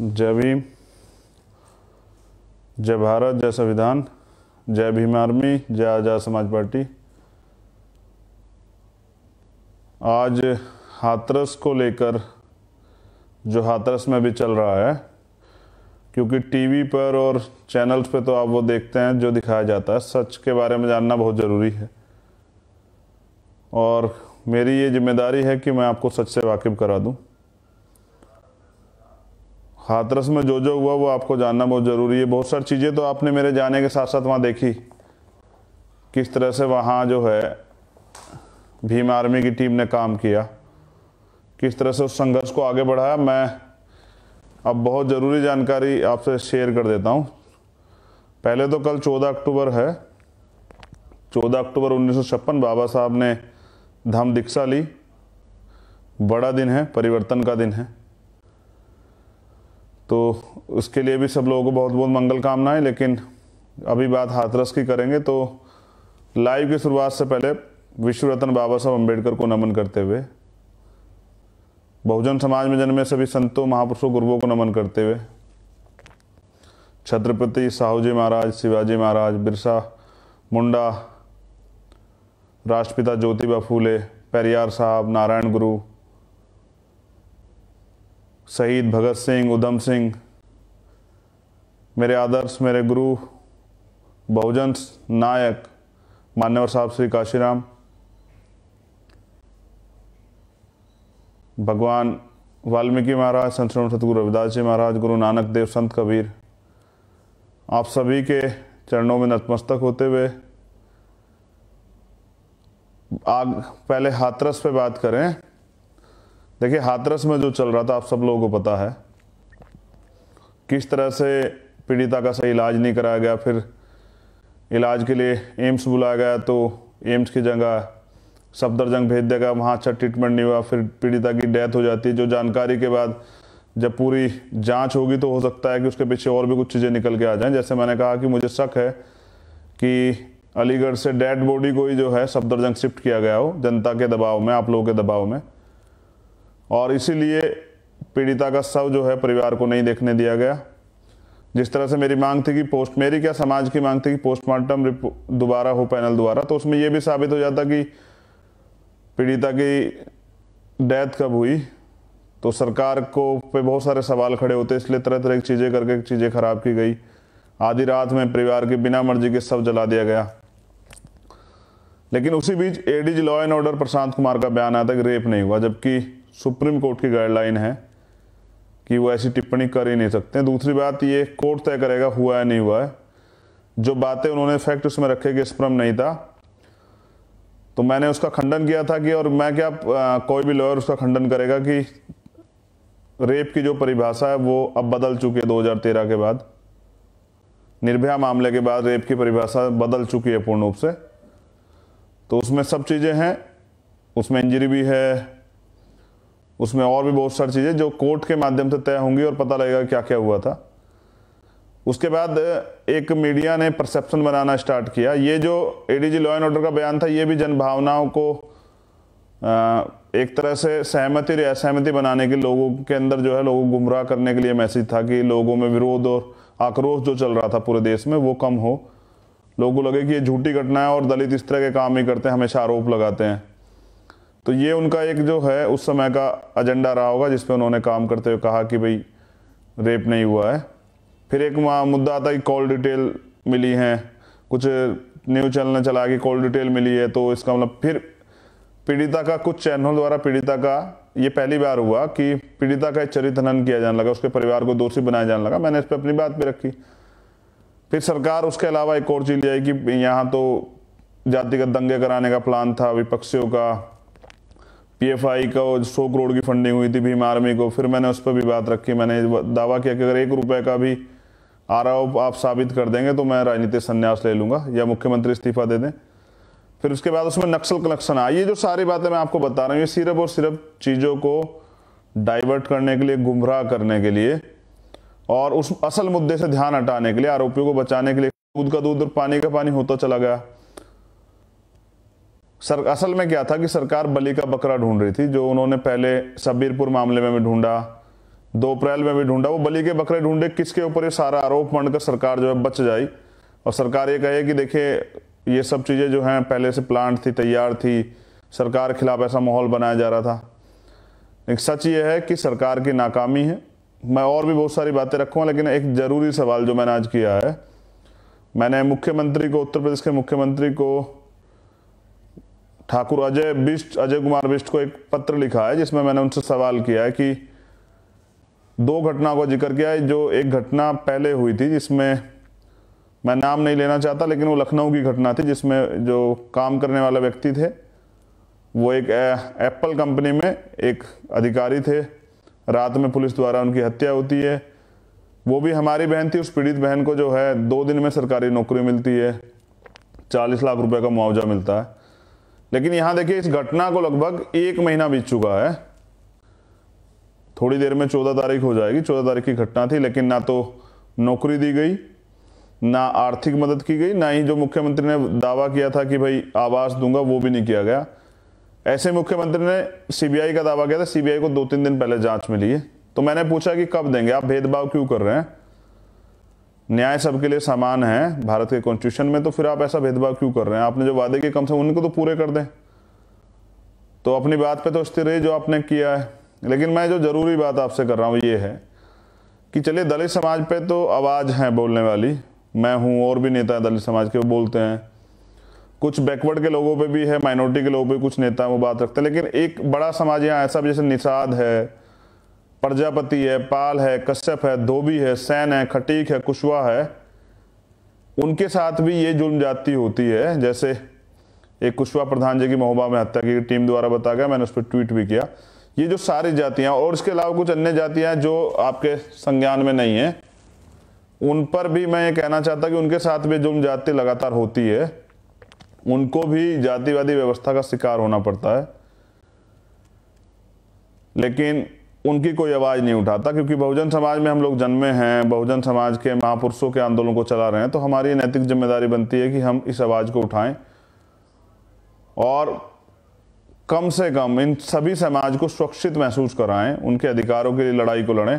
जय भीम जय भारत जय संविधान जय भीम आर्मी जय आज़ाद समाज पार्टी आज हाथरस को लेकर जो हाथरस में भी चल रहा है क्योंकि टीवी पर और चैनल्स पे तो आप वो देखते हैं जो दिखाया जाता है सच के बारे में जानना बहुत ज़रूरी है और मेरी ये जिम्मेदारी है कि मैं आपको सच से वाकिफ़ करा दूं हाथरस में जो जो हुआ वो आपको जानना बहुत ज़रूरी है बहुत सारी चीज़ें तो आपने मेरे जाने के साथ साथ वहाँ देखी किस तरह से वहाँ जो है भीम आर्मी की टीम ने काम किया किस तरह से उस संघर्ष को आगे बढ़ाया मैं अब बहुत ज़रूरी जानकारी आपसे शेयर कर देता हूँ पहले तो कल 14 अक्टूबर है 14 अक्टूबर उन्नीस बाबा साहब ने धम दीक्षा ली बड़ा दिन है परिवर्तन का दिन है तो उसके लिए भी सब लोगों को बहुत बहुत मंगल कामनाएं लेकिन अभी बात हाथरस की करेंगे तो लाइव की शुरुआत से पहले विश्व रत्न बाबा साहब अम्बेडकर को नमन करते हुए बहुजन समाज में जन्मे सभी संतों महापुरुषों गुरुओं को नमन करते हुए छत्रपति साहू जी महाराज शिवाजी महाराज बिरसा मुंडा राष्ट्रपिता ज्योतिबा फूले पेरियार साहब नारायण गुरु शहीद भगत सिंह उधम सिंह मेरे आदर्श मेरे गुरु बहुजन नायक मान्यवर साहब श्री काशीराम भगवान वाल्मीकि महाराज संत सतगुरु रविदास जी महाराज गुरु नानक देव संत कबीर आप सभी के चरणों में नतमस्तक होते हुए आग पहले हाथरस पे बात करें देखिए हाथरस में जो चल रहा था आप सब लोगों को पता है किस तरह से पीड़िता का सही इलाज नहीं कराया गया फिर इलाज के लिए एम्स बुलाया गया तो एम्स की जगह सफदरजंग भेज दिया गया वहाँ अच्छा ट्रीटमेंट नहीं हुआ फिर पीड़िता की डेथ हो जाती है जो जानकारी के बाद जब पूरी जांच होगी तो हो सकता है कि उसके पीछे और भी कुछ चीज़ें निकल के आ जाएं जैसे मैंने कहा कि मुझे शक है कि अलीगढ़ से डेड बॉडी को ही जो है सफदरजंग शिफ्ट किया गया हो जनता के दबाव में आप लोगों के दबाव में और इसीलिए पीड़िता का शव जो है परिवार को नहीं देखने दिया गया जिस तरह से मेरी मांग थी कि पोस्ट मेरी क्या समाज की मांग थी कि पोस्टमार्टम दोबारा हो पैनल द्वारा तो उसमें यह भी साबित हो जाता कि पीड़िता की डेथ कब हुई तो सरकार को पे बहुत सारे सवाल खड़े होते इसलिए तरह तरह की चीज़ें करके चीज़ें खराब की गई आधी रात में परिवार के बिना मर्जी के सब जला दिया गया लेकिन उसी बीच ADG law and order Prashant Kumar का बयान आता कि रेप नहीं हुआ जबकि सुप्रीम कोर्ट की गाइडलाइन है कि वो ऐसी टिप्पणी कर ही नहीं सकते दूसरी बात ये कोर्ट तय करेगा हुआ है नहीं हुआ है जो बातें उन्होंने फैक्ट उसमें रखे कि स्प्रम नहीं था तो मैंने उसका खंडन किया था कि और मैं क्या आ, कोई भी लॉयर उसका खंडन करेगा कि रेप की जो परिभाषा है वो अब बदल चुकी है 2013 के बाद निर्भया मामले के बाद रेप की परिभाषा बदल चुकी है पूर्ण रूप से तो उसमें सब चीज़ें हैं उसमें इंजरी भी है उसमें और भी बहुत सारी चीज़ें जो कोर्ट के माध्यम से तय होंगी और पता लगेगा क्या क्या हुआ था उसके बाद एक मीडिया ने परसेप्शन बनाना स्टार्ट किया ये जो एडीजी लॉ एंड ऑर्डर का बयान था ये भी जनभावनाओं को एक तरह से सहमति या असहमति बनाने के लोगों के अंदर जो है लोगों को गुमराह करने के लिए मैसेज था कि लोगों में विरोध और आक्रोश जो चल रहा था पूरे देश में वो कम हो लोगों को लगे कि ये झूठी घटना है और दलित इस तरह के काम ही करते हैं हमेशा आरोप लगाते हैं तो ये उनका एक जो है उस समय का एजेंडा रहा होगा जिसपे उन्होंने काम करते हुए कहा कि भाई रेप नहीं हुआ है फिर एक मुद्दा आता है कॉल डिटेल मिली है कुछ न्यूज चैनल ने चला कि कॉल डिटेल मिली है तो इसका मतलब फिर पीड़िता का कुछ चैनलों द्वारा पीड़िता का ये पहली बार हुआ कि पीड़िता का चरित हनन किया जाने लगा उसके परिवार को दोषी बनाया जाने लगा मैंने इस पर अपनी बात भी रखी फिर सरकार उसके अलावा एक और चीज आई कि यहाँ तो जातिगत दंगे कराने का प्लान था विपक्षियों का पीएफआई का सौ करोड़ की फंडिंग हुई थी भीम आर्मी को फिर मैंने उस पर भी बात रखी मैंने दावा किया कि अगर एक रुपए का भी आरोप आप साबित कर देंगे तो मैं राजनीतिक संन्यास ले लूँगा या मुख्यमंत्री इस्तीफा दे दें फिर उसके बाद उसमें नक्सल कलेक्शन आया ये जो सारी बातें मैं आपको बता रहा हूँ ये सिर्फ और सिर्फ चीज़ों को डाइवर्ट करने के लिए गुमराह करने के लिए और उस असल मुद्दे से ध्यान हटाने के लिए आरोपियों को बचाने के लिए दूध का दूध और पानी का पानी होता चला गया सर असल में क्या था कि सरकार बलि का बकरा ढूंढ रही थी जो उन्होंने पहले सबीरपुर मामले में भी ढूंढा दो अप्रैल में भी ढूंढा वो बलि के बकरे ढूंढे किसके ऊपर ये सारा आरोप मंडकर सरकार जो है बच जाई और सरकार ये कहे कि देखिए ये सब चीज़ें जो हैं पहले से प्लांट थी तैयार थी सरकार के खिलाफ ऐसा माहौल बनाया जा रहा था एक सच ये है कि सरकार की नाकामी है मैं और भी बहुत सारी बातें रखूँगा लेकिन एक ज़रूरी सवाल जो मैंने आज किया है मैंने मुख्यमंत्री को उत्तर प्रदेश के मुख्यमंत्री को ठाकुर अजय बिष्ट अजय कुमार बिष्ट को एक पत्र लिखा है जिसमें मैंने उनसे सवाल किया है कि दो घटनाओं का जिक्र किया है जो एक घटना पहले हुई थी जिसमें मैं नाम नहीं लेना चाहता लेकिन वो लखनऊ की घटना थी जिसमें जो काम करने वाले व्यक्ति थे वो एक एप्पल कंपनी में एक अधिकारी थे रात में पुलिस द्वारा उनकी हत्या होती है वो भी हमारी बहन थी उस पीड़ित बहन को जो है दो दिन में सरकारी नौकरी मिलती है चालीस लाख रुपए का मुआवजा मिलता है लेकिन यहां देखिए इस घटना को लगभग एक महीना बीत चुका है थोड़ी देर में चौदह तारीख हो जाएगी चौदह तारीख की घटना थी लेकिन ना तो नौकरी दी गई ना आर्थिक मदद की गई ना ही जो मुख्यमंत्री ने दावा किया था कि भाई आवास दूंगा वो भी नहीं किया गया ऐसे मुख्यमंत्री ने सीबीआई का दावा किया था सीबीआई को दो तीन दिन पहले जांच मिली है तो मैंने पूछा कि कब देंगे आप भेदभाव क्यों कर रहे हैं न्याय सबके लिए समान है भारत के कॉन्स्टिट्यूशन में तो फिर आप ऐसा भेदभाव क्यों कर रहे हैं आपने जो वादे किए कम से कम उनको तो पूरे कर दें तो अपनी बात पे तो स्थिर रही जो आपने किया है लेकिन मैं जो ज़रूरी बात आपसे कर रहा हूँ ये है कि चलिए दलित समाज पे तो आवाज़ है बोलने वाली मैं हूँ और भी नेता है दलित समाज के वो बोलते हैं कुछ बैकवर्ड के लोगों पे भी है माइनॉरिटी के लोगों पे कुछ नेता है वो बात रखते हैं लेकिन एक बड़ा समाज यहाँ ऐसा जैसे निषाद है प्रजापति है पाल है कश्यप है धोबी है सैन है खटीक है कुशवा है उनके साथ भी ये जुल्म जाती होती है जैसे एक कुशवा प्रधान जी की महोबा में हत्या की टीम द्वारा बताया गया मैंने उस पर ट्वीट भी किया ये जो सारी जातियां और इसके अलावा कुछ अन्य जातियां जो आपके संज्ञान में नहीं है उन पर भी मैं ये कहना चाहता कि उनके साथ भी जुल्म जाति लगातार होती है उनको भी जातिवादी व्यवस्था का शिकार होना पड़ता है लेकिन उनकी कोई आवाज़ नहीं उठाता क्योंकि बहुजन समाज में हम लोग जन्मे हैं बहुजन समाज के महापुरुषों के आंदोलन को चला रहे हैं तो हमारी नैतिक जिम्मेदारी बनती है कि हम इस आवाज़ को उठाएं और कम से कम इन सभी समाज को सुरक्षित महसूस कराएं उनके अधिकारों के लिए लड़ाई को लड़ें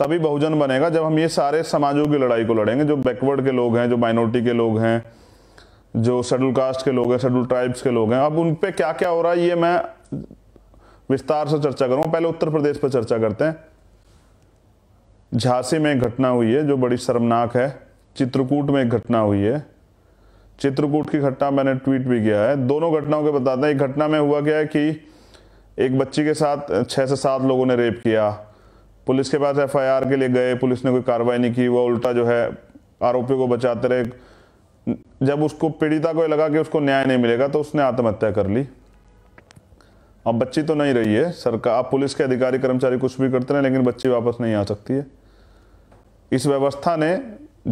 तभी बहुजन बनेगा जब हम ये सारे समाजों की लड़ाई को लड़ेंगे जो बैकवर्ड के लोग हैं जो माइनॉरिटी के लोग हैं जो शेड्यूल कास्ट के लोग हैं शेड्यूल ट्राइब्स के लोग हैं अब उन पर क्या क्या हो रहा है ये मैं विस्तार से चर्चा करूं पहले उत्तर प्रदेश पर चर्चा करते हैं झांसी में एक घटना हुई है जो बड़ी शर्मनाक है चित्रकूट में एक घटना हुई है चित्रकूट की घटना मैंने ट्वीट भी किया है दोनों घटनाओं के बताते हैं एक घटना में हुआ क्या है कि एक बच्ची के साथ छः से सात लोगों ने रेप किया पुलिस के पास एफआईआर के लिए गए पुलिस ने कोई कार्रवाई नहीं की वह उल्टा जो है आरोपी को बचाते रहे जब उसको पीड़िता को लगा कि उसको न्याय नहीं मिलेगा तो उसने आत्महत्या कर ली अब बच्ची तो नहीं रही है सरकार आप पुलिस के अधिकारी कर्मचारी कुछ भी करते हैं लेकिन बच्ची वापस नहीं आ सकती है इस व्यवस्था ने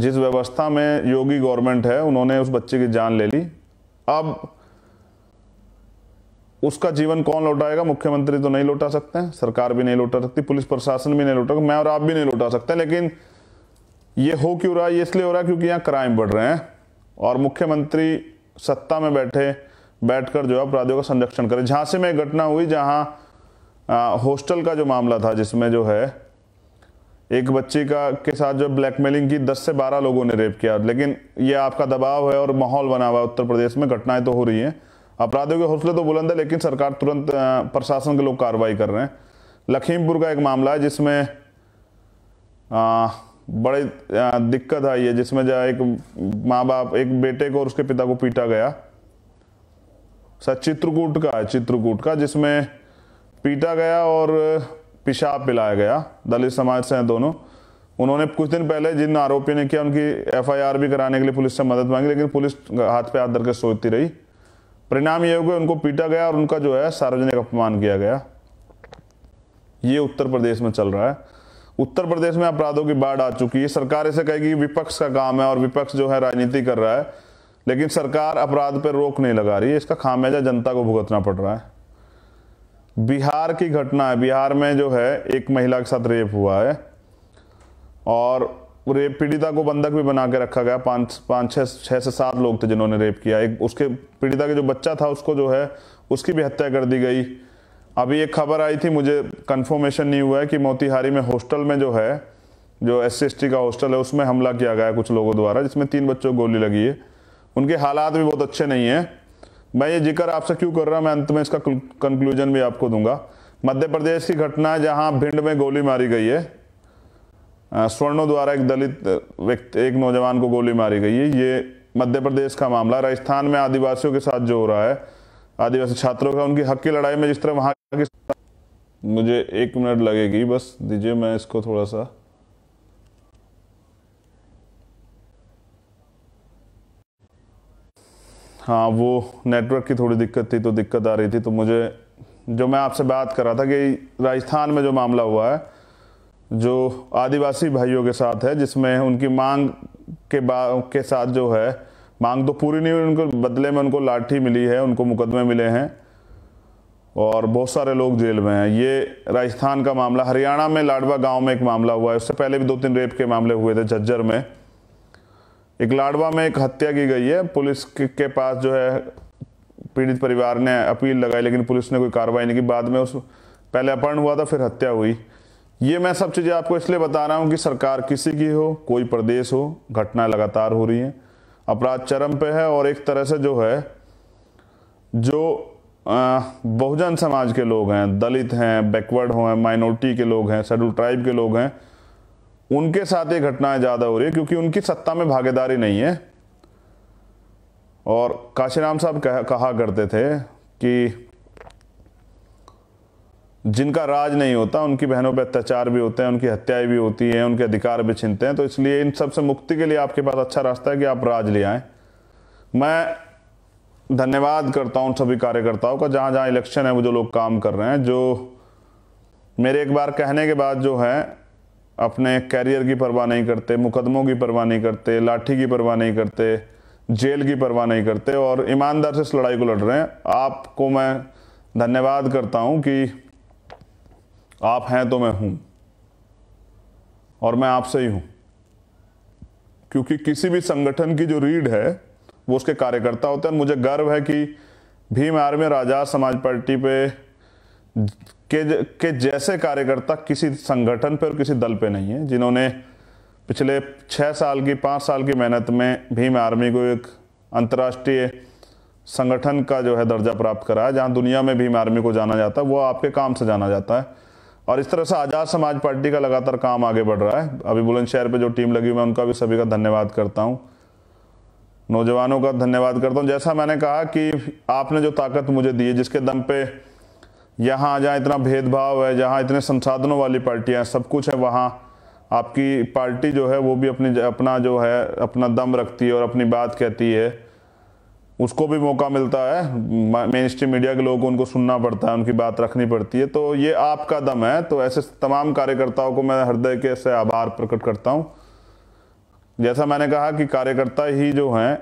जिस व्यवस्था में योगी गवर्नमेंट है उन्होंने उस बच्चे की जान ले ली अब उसका जीवन कौन लौटाएगा मुख्यमंत्री तो नहीं लौटा सकते हैं सरकार भी नहीं लौटा सकती पुलिस प्रशासन भी नहीं लौटा मैं और आप भी नहीं लौटा सकते लेकिन ये हो क्यों रहा है ये इसलिए हो रहा है क्योंकि यहाँ क्राइम बढ़ रहे हैं और मुख्यमंत्री सत्ता में बैठे बैठकर जो है अपराधियों का संरक्षण करें झांसी में एक घटना हुई जहां हॉस्टल का जो मामला था जिसमें जो है एक बच्ची का के साथ जो ब्लैकमेलिंग की 10 से 12 लोगों ने रेप किया लेकिन ये आपका दबाव है और माहौल बना हुआ है उत्तर प्रदेश में घटनाएं तो हो रही हैं अपराधियों के हौसले तो बुलंद है लेकिन सरकार तुरंत प्रशासन के लोग कार्रवाई कर रहे हैं लखीमपुर का एक मामला है जिसमें बड़ी बड़े दिक्कत आई है जिसमें जो एक माँ बाप एक बेटे को और उसके पिता को पीटा गया सर चित्रकूट का है चित्रकूट का जिसमें पीटा गया और पिशाब पिलाया गया दलित समाज से हैं दोनों उन्होंने कुछ दिन पहले जिन आरोपियों ने किया उनकी एफआईआर भी कराने के लिए पुलिस से मदद मांगी लेकिन पुलिस हाथ पे हाथ धर के सोचती रही परिणाम ये हो गया उनको पीटा गया और उनका जो है सार्वजनिक अपमान किया गया ये उत्तर प्रदेश में चल रहा है उत्तर प्रदेश में अपराधों की बाढ़ आ चुकी है सरकार इसे कहेगी विपक्ष का काम है और विपक्ष जो है राजनीति कर रहा है लेकिन सरकार अपराध पर रोक नहीं लगा रही है इसका खामियाजा जनता को भुगतना पड़ रहा है बिहार की घटना है बिहार में जो है एक महिला के साथ रेप हुआ है और रेप पीड़िता को बंधक भी बना के रखा गया पाँच पाँच छः छः से सात लोग थे जिन्होंने रेप किया एक उसके पीड़िता के जो बच्चा था उसको जो है उसकी भी हत्या कर दी गई अभी एक खबर आई थी मुझे कंफर्मेशन नहीं हुआ है कि मोतिहारी में हॉस्टल में जो है जो एस सी का हॉस्टल है उसमें हमला किया गया कुछ लोगों द्वारा जिसमें तीन बच्चों को गोली लगी है उनके हालात भी बहुत अच्छे नहीं हैं मैं ये जिक्र आपसे क्यों कर रहा हूँ मैं अंत में इसका कंक्लूजन भी आपको दूंगा मध्य प्रदेश की घटना जहां भिंड में गोली मारी गई है स्वर्णों द्वारा एक दलित व्यक्ति एक नौजवान को गोली मारी गई है ये मध्य प्रदेश का मामला राजस्थान में आदिवासियों के साथ जो हो रहा है आदिवासी छात्रों का उनकी हक की लड़ाई में जिस तरह वहां की मुझे एक मिनट लगेगी बस दीजिए मैं इसको थोड़ा सा हाँ वो नेटवर्क की थोड़ी दिक्कत थी तो दिक्कत आ रही थी तो मुझे जो मैं आपसे बात कर रहा था कि राजस्थान में जो मामला हुआ है जो आदिवासी भाइयों के साथ है जिसमें उनकी मांग के बा के साथ जो है मांग तो पूरी नहीं हुई उनको बदले में उनको लाठी मिली है उनको मुकदमे मिले हैं और बहुत सारे लोग जेल में हैं ये राजस्थान का मामला हरियाणा में लाडवा गांव में एक मामला हुआ है उससे पहले भी दो तीन रेप के मामले हुए थे झज्जर में एक लाडवा में एक हत्या की गई है पुलिस के पास जो है पीड़ित परिवार ने अपील लगाई लेकिन पुलिस ने कोई कार्रवाई नहीं की बाद में उस पहले अपहरण हुआ था फिर हत्या हुई ये मैं सब चीज़ें आपको इसलिए बता रहा हूँ कि सरकार किसी की हो कोई प्रदेश हो घटनाएं लगातार हो रही है अपराध चरम पे है और एक तरह से जो है जो बहुजन समाज के लोग हैं दलित हैं बैकवर्ड हों माइनॉरिटी के लोग हैं शेड्यूल ट्राइब के लोग हैं उनके साथ ये घटनाएं ज़्यादा हो रही है क्योंकि उनकी सत्ता में भागीदारी नहीं है और काशीराम साहब कह, कहा करते थे कि जिनका राज नहीं होता उनकी बहनों पर अत्याचार भी होते हैं उनकी हत्याएं भी होती हैं उनके अधिकार भी छीनते हैं तो इसलिए इन सब से मुक्ति के लिए आपके पास अच्छा रास्ता है कि आप राज ले आए मैं धन्यवाद करता हूं उन सभी कार्यकर्ताओं का जहां जहां इलेक्शन है वो जो लोग काम कर रहे हैं जो मेरे एक बार कहने के बाद जो है अपने कैरियर की परवाह नहीं करते मुकदमों की परवाह नहीं करते लाठी की परवाह नहीं करते जेल की परवाह नहीं करते और ईमानदार से इस लड़ाई को लड़ रहे हैं आपको मैं धन्यवाद करता हूं कि आप हैं तो मैं हूं और मैं आपसे ही हूं क्योंकि किसी भी संगठन की जो रीढ़ है वो उसके कार्यकर्ता होते हैं मुझे गर्व है कि भीम आर्मी और आज़ाद समाज पार्टी पे के, के जैसे कार्यकर्ता किसी संगठन पर और किसी दल पे नहीं है जिन्होंने पिछले छः साल की पाँच साल की मेहनत में भीम आर्मी को एक अंतर्राष्ट्रीय संगठन का जो है दर्जा प्राप्त करा है जहाँ दुनिया में भीम आर्मी को जाना जाता है वो आपके काम से जाना जाता है और इस तरह से आज़ाद समाज पार्टी का लगातार काम आगे बढ़ रहा है अभी बुलंदशहर पर जो टीम लगी हुई मैं उनका भी सभी का धन्यवाद करता हूँ नौजवानों का धन्यवाद करता हूँ जैसा मैंने कहा कि आपने जो ताकत मुझे दी है जिसके दम पे यहाँ जहाँ इतना भेदभाव है जहाँ इतने संसाधनों वाली पार्टियाँ सब कुछ है वहाँ आपकी पार्टी जो है वो भी अपनी अपना जो है अपना दम रखती है और अपनी बात कहती है उसको भी मौका मिलता है मेन स्ट्रीम मीडिया के लोगों को उनको सुनना पड़ता है उनकी बात रखनी पड़ती है तो ये आपका दम है तो ऐसे तमाम कार्यकर्ताओं को मैं हृदय के से आभार प्रकट करता हूँ जैसा मैंने कहा कि कार्यकर्ता ही जो हैं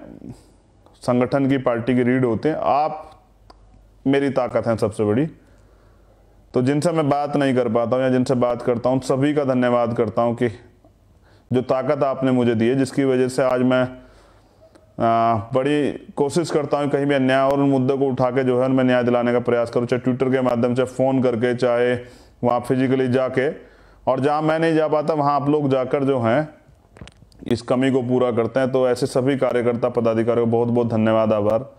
संगठन की पार्टी की रीढ़ होते हैं आप मेरी ताकत हैं सबसे बड़ी तो जिनसे मैं बात नहीं कर पाता हूँ या जिनसे बात करता हूँ सभी का धन्यवाद करता हूँ कि जो ताकत आपने मुझे दी है जिसकी वजह से आज मैं आ, बड़ी कोशिश करता हूँ कहीं भी अन्याय और उन मुद्दों को उठा के जो है उनमें न्याय दिलाने का प्रयास करूँ चाहे ट्विटर के माध्यम से फ़ोन करके चाहे वहाँ फिजिकली जाके और जहाँ मैं नहीं जा पाता वहाँ आप लोग जाकर जो हैं इस कमी को पूरा करते हैं तो ऐसे सभी कार्यकर्ता पदाधिकारियों को बहुत बहुत धन्यवाद आभार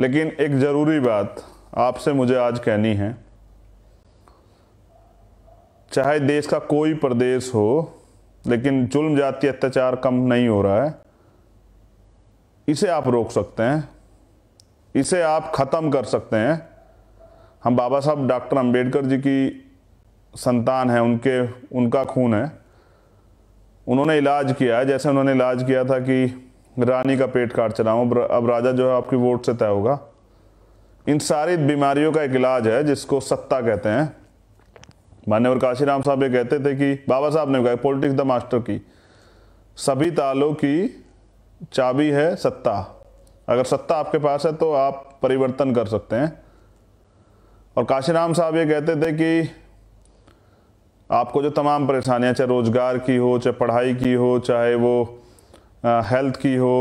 लेकिन एक ज़रूरी बात आपसे मुझे आज कहनी है चाहे देश का कोई प्रदेश हो लेकिन जुल्म जाति अत्याचार कम नहीं हो रहा है इसे आप रोक सकते हैं इसे आप ख़त्म कर सकते हैं हम बाबा साहब डॉक्टर अंबेडकर जी की संतान है उनके उनका खून है उन्होंने इलाज किया है जैसे उन्होंने इलाज किया था कि रानी का पेट काट चलाऊँ अब राजा जो है आपकी वोट से तय होगा इन सारी बीमारियों का एक इलाज है जिसको सत्ता कहते हैं मान्यवर काशीराम साहब ये कहते थे कि बाबा साहब ने कहा पॉलिटिक्स द मास्टर की सभी तालों की चाबी है सत्ता अगर सत्ता आपके पास है तो आप परिवर्तन कर सकते हैं और काशीराम साहब ये कहते थे कि आपको जो तमाम परेशानियां चाहे रोज़गार की हो चाहे पढ़ाई की हो चाहे वो आ, हेल्थ की हो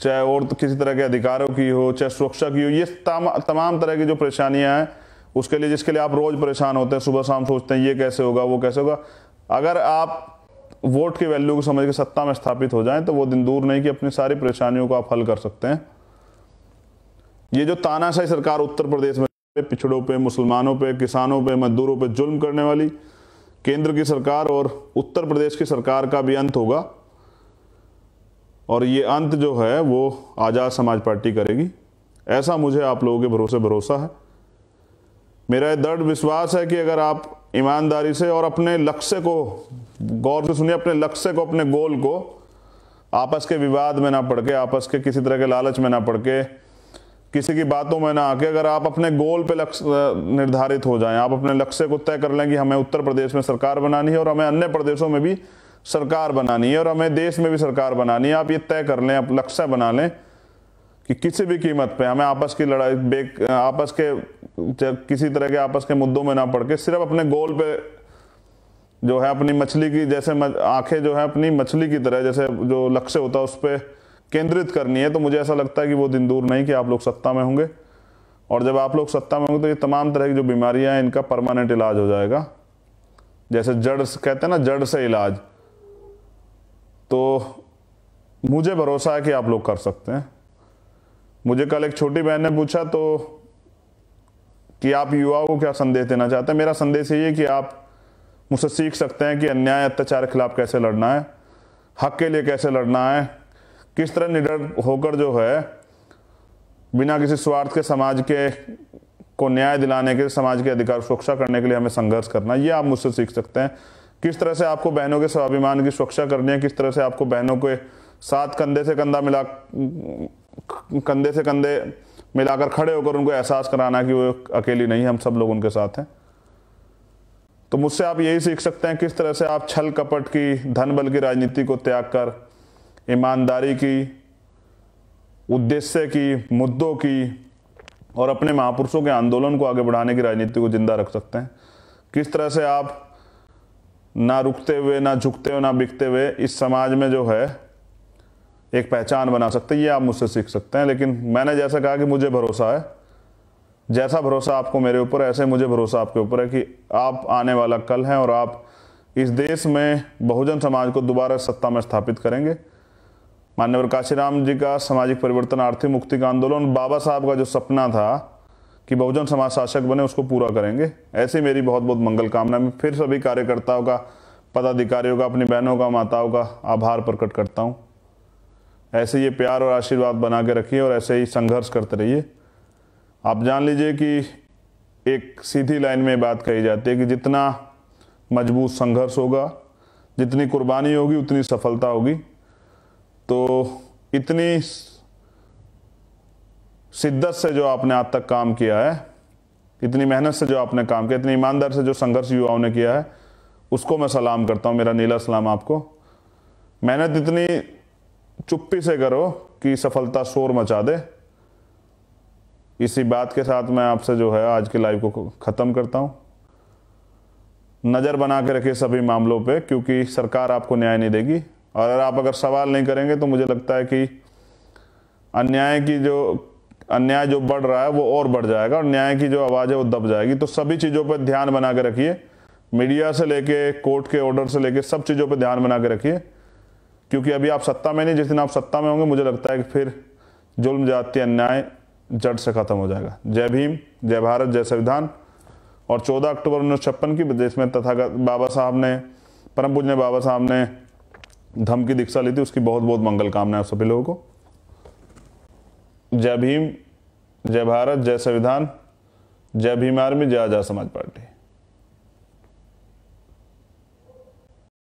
चाहे और तो किसी तरह के अधिकारों की हो चाहे सुरक्षा की हो ये तमाम तरह की जो परेशानियां हैं उसके लिए जिसके लिए आप रोज़ परेशान होते हैं सुबह शाम सोचते हैं ये कैसे होगा वो कैसे होगा अगर आप वोट की वैल्यू को समझ के सत्ता में स्थापित हो जाएं तो वो दिन दूर नहीं कि अपनी सारी परेशानियों को आप हल कर सकते हैं ये जो तानाशाही सरकार उत्तर प्रदेश में पिछड़ों पे मुसलमानों पे किसानों पे मजदूरों पे जुल्म करने वाली केंद्र की सरकार और उत्तर प्रदेश की सरकार का भी अंत होगा और ये अंत जो है वो आज़ाद समाज पार्टी करेगी ऐसा मुझे आप लोगों के भरोसे भरोसा है मेरा दृढ़ विश्वास है कि अगर आप ईमानदारी से और अपने लक्ष्य को गौर से सुनिए अपने लक्ष्य को अपने गोल को आपस के विवाद में ना पड़ के आपस के किसी तरह के लालच में ना पड़ के किसी की बातों में ना आके अगर आप अपने गोल पे लक्ष्य निर्धारित हो जाएं आप अपने लक्ष्य को तय कर लें कि हमें उत्तर प्रदेश में सरकार बनानी है और हमें अन्य प्रदेशों में भी सरकार बनानी है और हमें देश में भी सरकार बनानी है आप ये तय कर लें आप लक्ष्य बना लें कि किसी भी कीमत पे हमें आपस की लड़ाई आपस के किसी तरह के आपस के मुद्दों में ना पड़ के सिर्फ अपने गोल पे जो है अपनी मछली की जैसे आंखें जो है अपनी मछली की तरह जैसे जो लक्ष्य होता है उस पर केंद्रित करनी है तो मुझे ऐसा लगता है कि वो दिन दूर नहीं कि आप लोग सत्ता में होंगे और जब आप लोग सत्ता में होंगे तो ये तमाम तरह की जो बीमारियां हैं इनका परमानेंट इलाज हो जाएगा जैसे जड़ कहते हैं ना जड़ से इलाज तो मुझे भरोसा है कि आप लोग कर सकते हैं मुझे कल एक छोटी बहन ने पूछा तो कि आप युवाओं को क्या संदेश देना चाहते हैं मेरा संदेश ये है कि आप मुझसे सीख सकते हैं कि अन्याय अत्याचार के खिलाफ कैसे लड़ना है हक के लिए कैसे लड़ना है किस तरह निडर होकर जो है बिना किसी स्वार्थ के समाज के को न्याय दिलाने के समाज के अधिकार सुरक्षा करने के लिए हमें संघर्ष करना ये आप मुझसे सीख सकते हैं किस तरह से आपको बहनों के स्वाभिमान की सुरक्षा करनी है किस तरह से आपको बहनों के साथ कंधे से कंधा मिला कंधे से कंधे मिलाकर खड़े होकर उनको एहसास कराना कि वो अकेली नहीं हम सब लोग उनके साथ हैं तो मुझसे आप यही सीख सकते हैं किस तरह से आप छल कपट की धन बल की राजनीति को त्याग कर ईमानदारी की उद्देश्य की मुद्दों की और अपने महापुरुषों के आंदोलन को आगे बढ़ाने की राजनीति को जिंदा रख सकते हैं किस तरह से आप ना रुकते हुए ना झुकते हुए ना बिकते हुए इस समाज में जो है एक पहचान बना सकते हैं ये आप मुझसे सीख सकते हैं लेकिन मैंने जैसा कहा कि मुझे भरोसा है जैसा भरोसा आपको मेरे ऊपर ऐसे मुझे भरोसा आपके ऊपर है कि आप आने वाला कल हैं और आप इस देश में बहुजन समाज को दोबारा सत्ता में स्थापित करेंगे मान्यवर काशीराम जी का सामाजिक परिवर्तन आर्थिक मुक्ति का आंदोलन बाबा साहब का जो सपना था कि बहुजन समाज शासक बने उसको पूरा करेंगे ऐसी मेरी बहुत बहुत मंगल कामना फिर सभी कार्यकर्ताओं का पदाधिकारियों का अपनी बहनों का माताओं का आभार प्रकट करता हूँ ऐसे ये प्यार और आशीर्वाद बना के रखिए और ऐसे ही संघर्ष करते रहिए आप जान लीजिए कि एक सीधी लाइन में बात कही जाती है कि जितना मजबूत संघर्ष होगा जितनी कुर्बानी होगी उतनी सफलता होगी तो इतनी शिद्दत से जो आपने आज तक काम किया है इतनी मेहनत से जो आपने काम किया इतनी ईमानदार से जो संघर्ष युवाओं ने किया है उसको मैं सलाम करता हूँ मेरा नीला सलाम आपको मेहनत इतनी चुप्पी से करो कि सफलता शोर मचा दे इसी बात के साथ मैं आपसे जो है आज के लाइव को ख़त्म करता हूँ नज़र बना के रखिए सभी मामलों पे क्योंकि सरकार आपको न्याय नहीं देगी और अगर आप अगर सवाल नहीं करेंगे तो मुझे लगता है कि अन्याय की जो अन्याय जो बढ़ रहा है वो और बढ़ जाएगा और न्याय की जो आवाज़ है वो दब जाएगी तो सभी चीज़ों पर ध्यान बना के रखिए मीडिया से लेके कोर्ट के ऑर्डर से लेके सब चीज़ों पर ध्यान बना के रखिए क्योंकि अभी आप सत्ता में नहीं जिस दिन आप सत्ता में होंगे मुझे लगता है कि फिर जुल्म जाति अन्याय जड़ से खत्म हो जाएगा जय भीम जय भारत जय संविधान और 14 अक्टूबर उन्नीस छप्पन की देश में तथागत बाबा साहब ने परम पूजने बाबा साहब ने धमकी दीक्षा ली थी उसकी बहुत बहुत मंगल कामना है सभी लोगों को जय भीम जय भारत जय संविधान जय भीम आर्मी जय आजाद समाज पार्टी